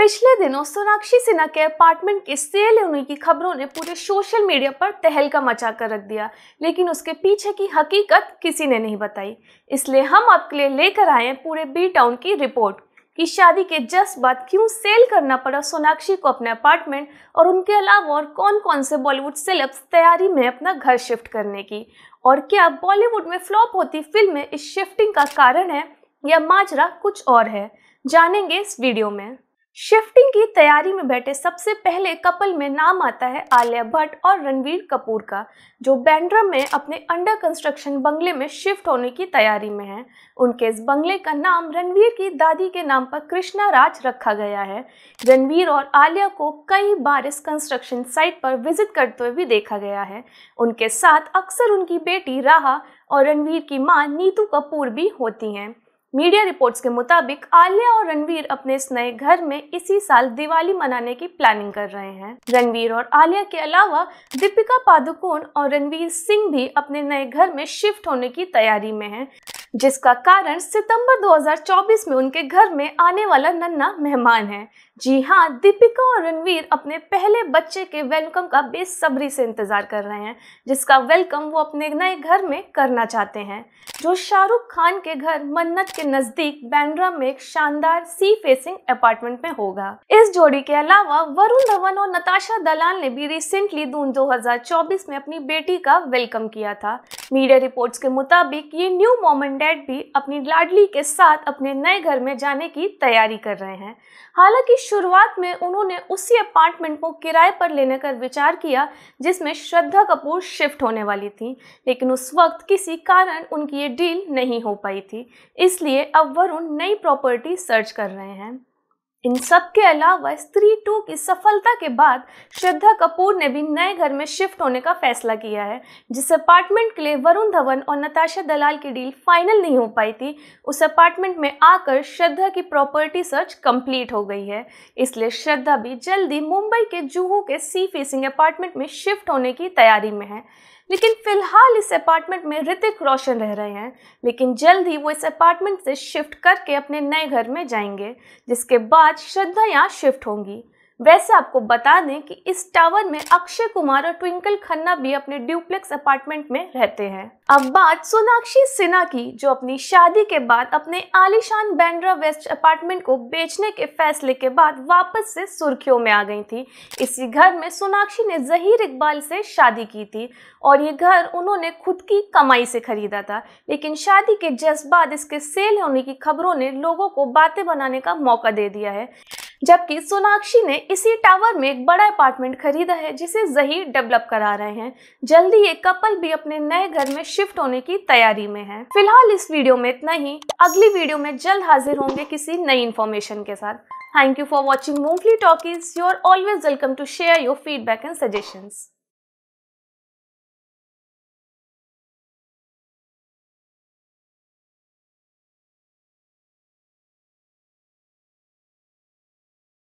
पिछले दिनों सोनाक्षी सिन्हा के अपार्टमेंट के सेल होने की खबरों ने पूरे सोशल मीडिया पर तहलका मचा कर रख दिया लेकिन उसके पीछे की हकीकत किसी ने नहीं बताई इसलिए हम आपके लिए लेकर आए पूरे बी टाउन की रिपोर्ट कि शादी के जस्ट बाद क्यों सेल करना पड़ा सोनाक्षी को अपने अपार्टमेंट और उनके अलावा और कौन कौन से बॉलीवुड सेलेब्स तैयारी में अपना घर शिफ्ट करने की और क्या बॉलीवुड में फ्लॉप होती फिल्में इस शिफ्टिंग का कारण है या माजरा कुछ और है जानेंगे इस वीडियो में शिफ्टिंग की तैयारी में बैठे सबसे पहले कपल में नाम आता है आलिया भट्ट और रणवीर कपूर का जो बैंड्रम में अपने अंडर कंस्ट्रक्शन बंगले में शिफ्ट होने की तैयारी में हैं। उनके इस बंगले का नाम रणवीर की दादी के नाम पर कृष्णा राज रखा गया है रणवीर और आलिया को कई बार इस कंस्ट्रक्शन साइट पर विजिट करते हुए भी देखा गया है उनके साथ अक्सर उनकी बेटी राहा और रणवीर की माँ नीतू कपूर भी होती हैं मीडिया रिपोर्ट्स के मुताबिक आलिया और रणवीर अपने इस नए घर में इसी साल दिवाली मनाने की प्लानिंग कर रहे हैं रणवीर और आलिया के अलावा दीपिका पादुकोण और रणवीर सिंह भी अपने नए घर में शिफ्ट होने की तैयारी में हैं। जिसका कारण सितंबर 2024 में उनके घर में आने वाला नन्ना मेहमान है जी हाँ दीपिका और रणवीर अपने पहले बच्चे के वेलकम का बेसब्री से इंतज़ार कर रहे हैं जिसका वेलकम वो अपने नए घर में करना चाहते हैं जो शाहरुख खान के घर मन्नत के नज़दीक बैंड्रा में एक शानदार सी फेसिंग अपार्टमेंट में होगा इस जोड़ी के अलावा वरुण धवन और नताशा दलाल ने भी रिसेंटली दून 2024 में अपनी बेटी का वेलकम किया था मीडिया रिपोर्ट्स के मुताबिक ये न्यू मोमेंट डैड भी अपनी लाडली के साथ अपने नए घर में जाने की तैयारी कर रहे हैं हालांकि शुरुआत में उन्होंने उसी अपार्टमेंट को किराए पर लेने का विचार किया जिसमें श्रद्धा कपूर शिफ्ट होने वाली थी लेकिन उस वक्त किसी कारण उनकी ये डील नहीं हो पाई थी इसलिए अब वरुण नई प्रॉपर्टी सर्च कर रहे हैं इन सब के अलावा स्त्री टू की सफलता के बाद श्रद्धा कपूर ने भी नए घर में शिफ्ट होने का फैसला किया है जिस अपार्टमेंट के लिए वरुण धवन और नताशा दलाल की डील फाइनल नहीं हो पाई थी उस अपार्टमेंट में आकर श्रद्धा की प्रॉपर्टी सर्च कंप्लीट हो गई है इसलिए श्रद्धा भी जल्दी मुंबई के जूहू के सी फेसिंग अपार्टमेंट में शिफ्ट होने की तैयारी में है लेकिन फिलहाल इस अपार्टमेंट में ऋतिक रोशन रह रहे हैं लेकिन जल्द ही वो इस अपार्टमेंट से शिफ्ट करके अपने नए घर में जाएंगे जिसके बाद श्रद्धा यहाँ शिफ्ट होंगी वैसे आपको बता दें कि इस टावर में अक्षय कुमार और ट्विंकल खन्ना भी अपने ड्यूप्लेक्स अपार्टमेंट में रहते हैं अब बात सोनाक्षी सिन्हा की जो अपनी शादी के बाद अपने आलिशान बैंड्रा वेस्ट अपार्टमेंट को बेचने के फैसले के बाद वापस से सुर्खियों में आ गई थी इसी घर में सोनाक्षी ने जहीर इकबाल से शादी की थी और ये घर उन्होंने खुद की कमाई से खरीदा था लेकिन शादी के जज्बात इसके सेल होने की खबरों ने लोगों को बातें बनाने का मौका दे दिया है जबकि सोनाक्षी ने इसी टावर में एक बड़ा अपार्टमेंट खरीदा है जिसे जही डेवलप करा रहे हैं जल्दी ये कपल भी अपने नए घर में शिफ्ट होने की तैयारी में है फिलहाल इस वीडियो में इतना ही अगली वीडियो में जल्द हाजिर होंगे किसी नई इन्फॉर्मेशन के साथ thank you for watching Mowgli talkies you are always welcome to share your feedback and suggestions.